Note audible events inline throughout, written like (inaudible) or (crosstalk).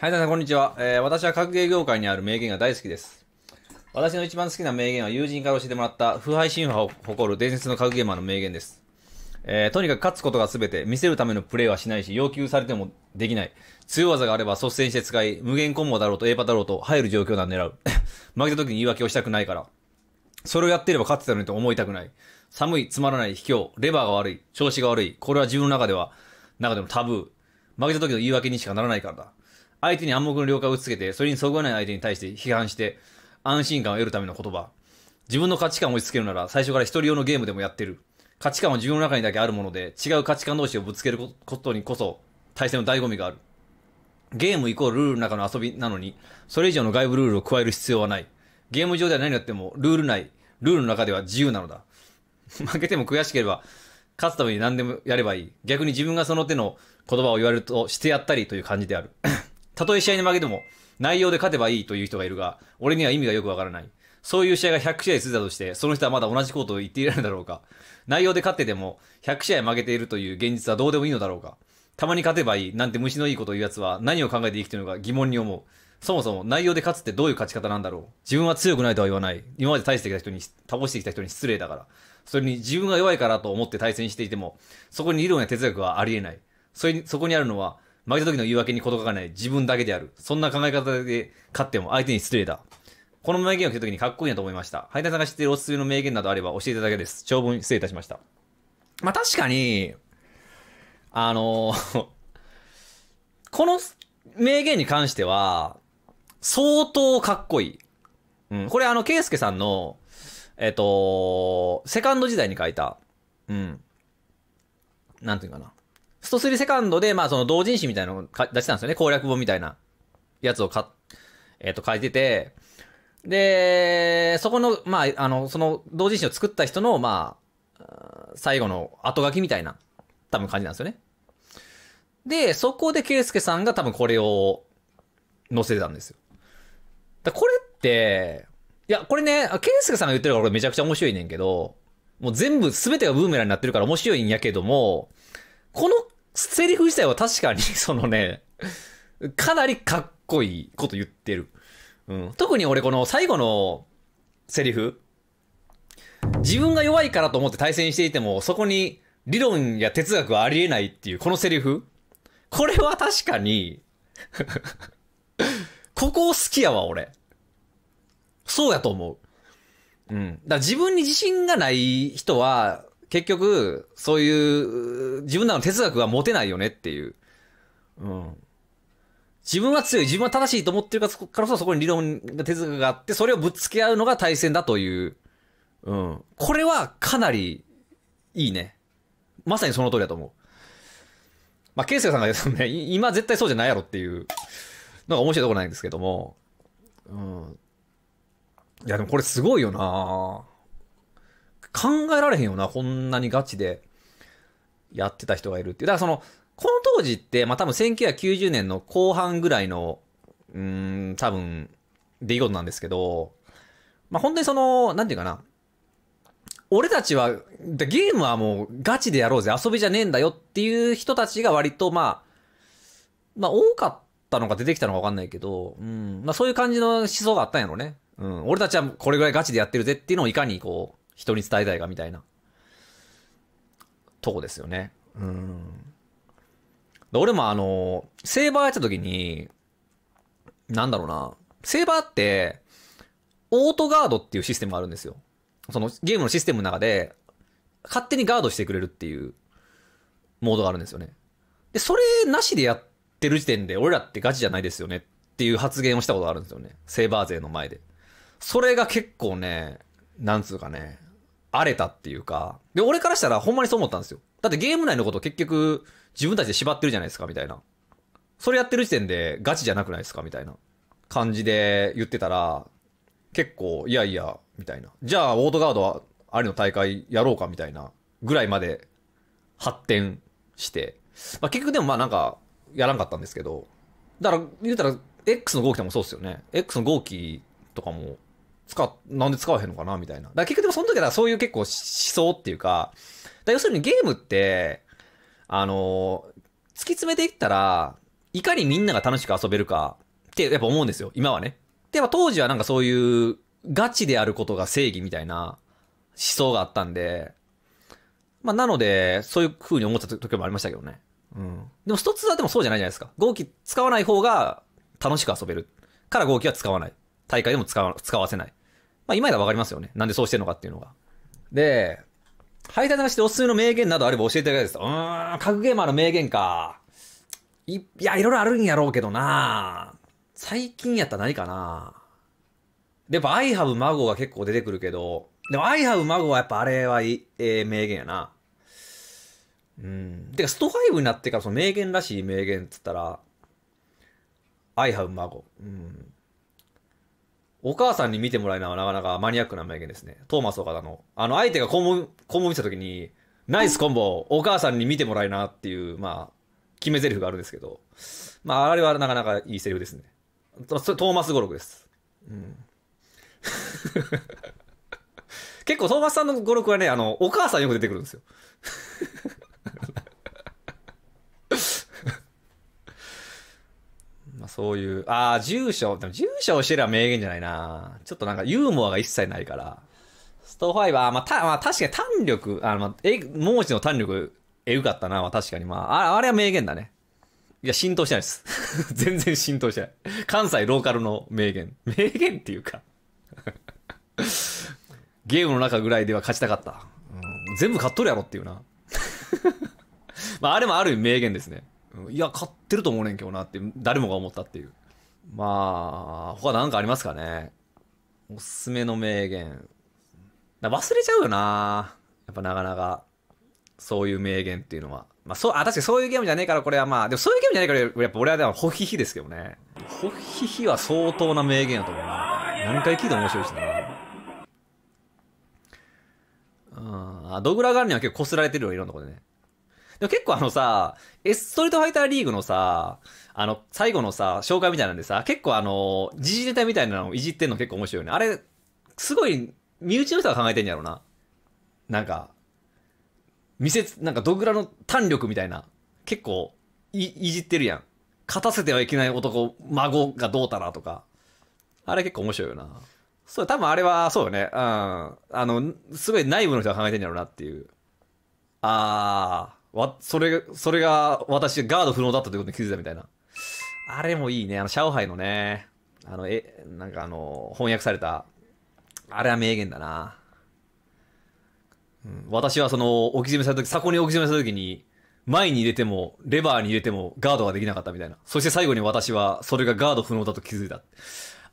はい、皆さん、こんにちは。えー、私は格ゲー業界にある名言が大好きです。私の一番好きな名言は友人から教えてもらった腐敗神話を誇る伝説の格ゲーマーの名言です。えー、とにかく勝つことが全て、見せるためのプレーはしないし、要求されてもできない。強い技があれば率先して使い、無限コンボだろうと A パだろうと入る状況なん狙う。(laughs) 負けた時に言い訳をしたくないから。それをやっていれば勝ってたのにと思いたくない。寒い、つまらない、卑怯、レバーが悪い、調子が悪い。これは自分の中では、中でもタブー。負けた時の言い訳にしかならないからだ。相手に暗黙の了解を打ちつけて、それにそぐわない相手に対して批判して、安心感を得るための言葉。自分の価値観を押し付けるなら、最初から一人用のゲームでもやってる。価値観は自分の中にだけあるもので、違う価値観同士をぶつけることにこそ、対戦の醍醐味がある。ゲームイコールルールの中の遊びなのに、それ以上の外部ルールを加える必要はない。ゲーム上では何やっても、ルール内、ルールの中では自由なのだ。負けても悔しければ、勝つために何でもやればいい。逆に自分がその手の言葉を言われるとしてやったりという感じである。たとえ試合に負けても、内容で勝てばいいという人がいるが、俺には意味がよくわからない。そういう試合が100試合続いたとして、その人はまだ同じことを言っていられるだろうか。内容で勝ってても、100試合負けているという現実はどうでもいいのだろうか。たまに勝てばいい、なんて虫のいいことを言う奴は何を考えて生きてるのか疑問に思う。そもそも内容で勝つってどういう勝ち方なんだろう。自分は強くないとは言わない。今まで対してきた人に、倒してきた人に失礼だから。それに自分が弱いからと思って対戦していても、そこに理論や哲学はありえない。それに、そこにあるのは、負けた時の言い訳に事欠かない自分だけである。そんな考え方で勝っても相手に失礼だ。この名言を聞いた時にかっこいいなと思いました。ハイタさんが知っているおすすめの名言などあれば教えていただけです。長文失礼いたしました。まあ、確かに、あの (laughs) この名言に関しては、相当かっこいい。うん。これあの、ケイスケさんの、えっ、と、セカンド時代に書いた、うん。なんていうかな。スト3セカンドで、まあその同人誌みたいなのを出したんですよね。攻略本みたいなやつをか、えっ、ー、と、書いてて、で、そこの、まあ、あの、その同人誌を作った人の、まあ、最後の後書きみたいな、多分感じなんですよね。で、そこでスケさんが多分これを載せてたんですよ。だこれって、いや、これね、スケさんが言ってるからこれめちゃくちゃ面白いねんけど、もう全部、すべてがブーメランになってるから面白いんやけども、このセリフ自体は確かに、(laughs) そのね、かなりかっこいいこと言ってる。うん。特に俺この最後のセリフ、自分が弱いからと思って対戦していても、そこに理論や哲学はありえないっていう、このセリフ。これは確かに (laughs) ここ好きやわ、俺。そうやと思う。うん。だ自分に自信がない人は、結局、そういう、自分らの哲学は持てないよねっていう。うん。自分は強い、自分は正しいと思ってるからからこそそこに理論が哲学があって、それをぶっつけ合うのが対戦だという。うん。これはかなりいいね。まさにその通りだと思う。まあ、ケイケさんがですね、今絶対そうじゃないやろっていうのが面白いところなんですけども。うん。いや、でもこれすごいよな考えられへんよな、こんなにガチでやってた人がいるっていう。だからその、この当時って、まあ、多分1990年の後半ぐらいの、うん、多分、出来事なんですけど、まあ、本当にその、なんていうかな、俺たちは、ゲームはもうガチでやろうぜ、遊びじゃねえんだよっていう人たちが割と、まあ、まあ、多かったのか出てきたのかわかんないけど、うん、まあ、そういう感じの思想があったんやろね。うん、俺たちはこれぐらいガチでやってるぜっていうのをいかにこう、人に伝えたいかみたいな、とこですよね。うん。俺もあの、セーバーやった時に、なんだろうな、セーバーって、オートガードっていうシステムがあるんですよ。そのゲームのシステムの中で、勝手にガードしてくれるっていうモードがあるんですよね。で、それなしでやってる時点で、俺らってガチじゃないですよねっていう発言をしたことがあるんですよね。セーバー勢の前で。それが結構ね、なんつうかね、荒れたっていうか、で、俺からしたらほんまにそう思ったんですよ。だってゲーム内のこと結局自分たちで縛ってるじゃないですか、みたいな。それやってる時点でガチじゃなくないですか、みたいな感じで言ってたら、結構、いやいや、みたいな。じゃあ、ウォートガードありの大会やろうか、みたいなぐらいまで発展して。まあ、結局でもまあなんか、やらんかったんですけど。だから、言うたら、X の号機でもそうですよね。X の号機とかも、使なんで使わへんのかなみたいな。だから結局その時はそういう結構思想っていうか、だ要するにゲームって、あの、突き詰めていったら、いかにみんなが楽しく遊べるかってやっぱ思うんですよ。今はね。で、当時はなんかそういうガチであることが正義みたいな思想があったんで、まあなので、そういう風に思った時もありましたけどね。うん。でも一つはでもそうじゃないじゃないですか。合気使わない方が楽しく遊べる。から合気は使わない。大会でも使わ使わせない。まあ今やわかりますよね。なんでそうしてるのかっていうのが。で、配達がしておすすめの名言などあれば教えてくださいです。うーん、格ゲーマーの名言か。い、いや、いろいろあるんやろうけどな最近やったら何かなで、やっぱ I have が結構出てくるけど、でも I have はやっぱあれは、えー、名言やな。うん。てか、スト5になってからその名言らしい名言っつったら、I have うん。お母さんに見てもらえないのはなかなかマニアックな名言ですね。トーマス岡田の。あの、相手がボ、コンボ見せた時に、ナイスコンボ、お母さんに見てもらえなっていう、まあ、決め台詞があるんですけど、まあ、あれはなかなかいいセリフですね。トーマス語録です。うん。(laughs) 結構トーマスさんの語録はね、あの、お母さんよく出てくるんですよ。そういう、ああ、住所、でも住所を教えれば名言じゃないな。ちょっとなんかユーモアが一切ないから。ストファイバー、まあ、た、まあ、確かに単力、あの、え、文字の単力、えぐかったな、まあ、確かに。まあ、あれは名言だね。いや、浸透してないです。(laughs) 全然浸透してない。関西ローカルの名言。名言っていうか (laughs) ゲームの中ぐらいでは勝ちたかった。うん、全部勝っとるやろっていうな。(laughs) まあ、あれもある意味名言ですね。いや、買ってると思うねんけどなって、誰もが思ったっていう。まあ、他なんかありますかね。おすすめの名言。忘れちゃうよなやっぱなかなか。そういう名言っていうのは。まあ、そう、あ、確かにそういうゲームじゃねえからこれはまあ、でもそういうゲームじゃねえから、やっぱ俺はでもホヒヒですけどね。ホヒヒは相当な名言やと思うな。何回聞いても面白いしな。うん、あ、ドグラガールには結構こすられてるよ、いろんなことでね。でも結構あのさ、ストリートファイターリーグのさ、あの、最後のさ、紹介みたいなんでさ、結構あの、時事ネタみたいなのをいじってんの結構面白いよね。あれ、すごい、身内の人が考えてんやろな。なんか、見せつ、なんかドグラの弾力みたいな。結構い、いじってるやん。勝たせてはいけない男、孫がどうたらとか。あれ結構面白いよな。そう、多分あれは、そうよね。うん。あの、すごい内部の人が考えてんやろうなっていう。あー。わ、それ、それが、私、ガード不能だったということに気づいたみたいな。あれもいいね。あの、上海のね、あの、え、なんかあの、翻訳された、あれは名言だな。うん、私はその、置き締めされた時、そこに置き締めされた時に、前に入れても、レバーに入れても、ガードができなかったみたいな。そして最後に私は、それがガード不能だと気づいた。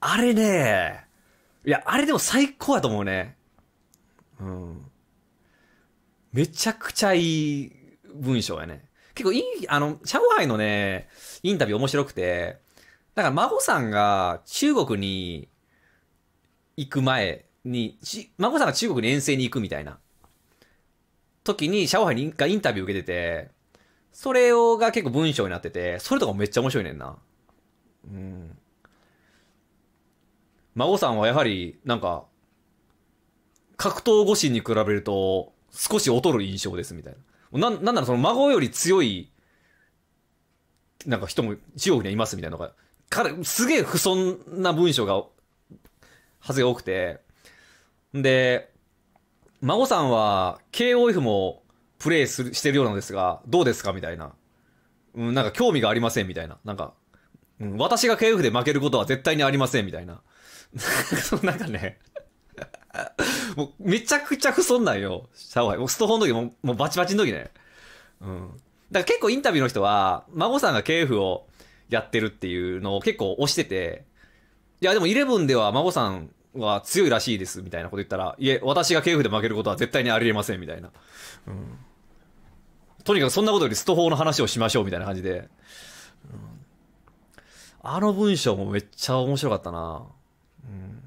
あれね、いや、あれでも最高やと思うね。うん。めちゃくちゃいい文章やね。結構いい、あの、上海のね、インタビュー面白くて、だから孫さんが中国に行く前に、孫さんが中国に遠征に行くみたいな時に上海にがインタビュー受けてて、それをが結構文章になってて、それとかめっちゃ面白いねんな。うん。孫さんはやはり、なんか、格闘護身に比べると、少し劣る印象ですみたいな。ななんならその孫より強い、なんか人も中国にはいますみたいなのが、彼、すげえ不損な文章が、ずが多くて。で、孫さんは KOF もプレイするしてるようなんですが、どうですかみたいな。うん、なんか興味がありませんみたいな。なんか、うん、私が KOF で負けることは絶対にありませんみたいな。(laughs) なんかね (laughs) もうめちゃくちゃ不損なんよ、シャワーもうストーンの時も、もうバチバチの時ね。うん。だから結構インタビューの人は、孫さんが KF をやってるっていうのを結構押してて、いやでもイレブンでは孫さんは強いらしいですみたいなこと言ったら、いえ、私が KF で負けることは絶対にありえませんみたいな。うん。とにかくそんなことよりスト法の話をしましょうみたいな感じで。うん、あの文章もめっちゃ面白かったな。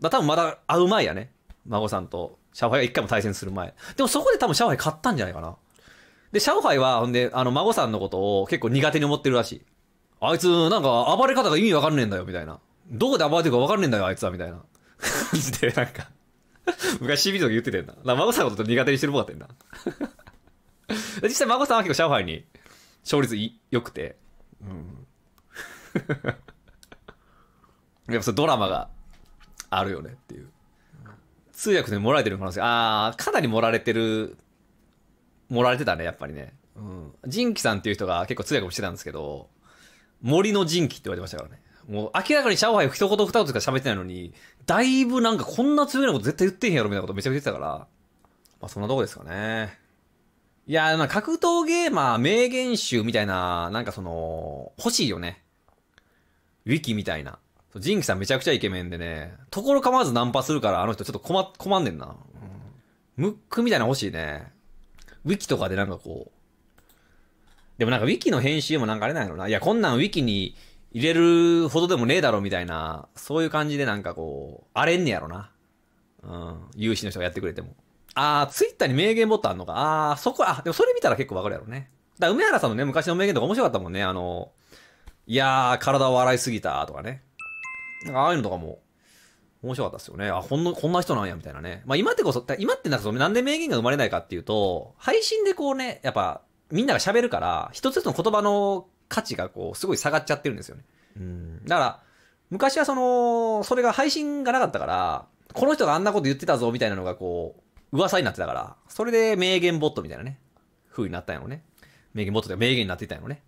まあ多分まだ会う前やね。孫さんとシャオハイが一回も対戦する前。でもそこで多分シャオハイ勝ったんじゃないかな。で、シャオハイは、ほんで、あの、孫さんのことを結構苦手に思ってるらしい。あいつ、なんか、暴れ方が意味わかんねえんだよ、みたいな。どこで暴れてるかわかんねえんだよ、あいつは、みたいな。感じで、なんか昔 CB とか言っててんな。な孫さんのこと苦手にしてるもんってんな実際、孫さんは結構シャオハイに勝率良くて。うん。(laughs) やっぱそドラマがあるよねっていう。通訳で盛られてる可能性、ああ、かなり盛られてる、盛られてたね、やっぱりね。うん。仁気さんっていう人が結構通訳もしてたんですけど、森の仁気って言われてましたからね。もう明らかにシャオハイ一言二言しか喋ってないのに、だいぶなんかこんな強いなこと絶対言ってへんやろみたいなことめちゃくちゃ言ってたから、まあそんなとこですかね。いや、まあ格闘ゲーマー名言集みたいな、なんかその、欲しいよね。ウィキみたいな。そうジンキさんめちゃくちゃイケメンでね、ところ構わずナンパするから、あの人ちょっと困、困んねんな。ムックみたいなの欲しいね。ウィキとかでなんかこう。でもなんかウィキの編集もなんかあれなんやろな。いや、こんなんウィキに入れるほどでもねえだろみたいな、そういう感じでなんかこう、荒れんねやろな。うん。有志の人がやってくれても。あー、ツイッターに名言ボタンあんのか。あー、そこ、あ、でもそれ見たら結構わかるやろね。だから梅原さんのね、昔の名言とか面白かったもんね。あの、いやー、体を洗いすぎたとかね。なんかああいうのとかも、面白かったですよね。あ、こんな、こんな人なんや、みたいなね。まあ今ってこそ、今ってなんかその、なんで名言が生まれないかっていうと、配信でこうね、やっぱ、みんなが喋るから、一つ一つの言葉の価値がこう、すごい下がっちゃってるんですよね。うん。だから、昔はその、それが配信がなかったから、この人があんなこと言ってたぞ、みたいなのがこう、噂になってたから、それで名言ボットみたいなね、風になったんやろね。名言ボットで名言になっていたんやろね。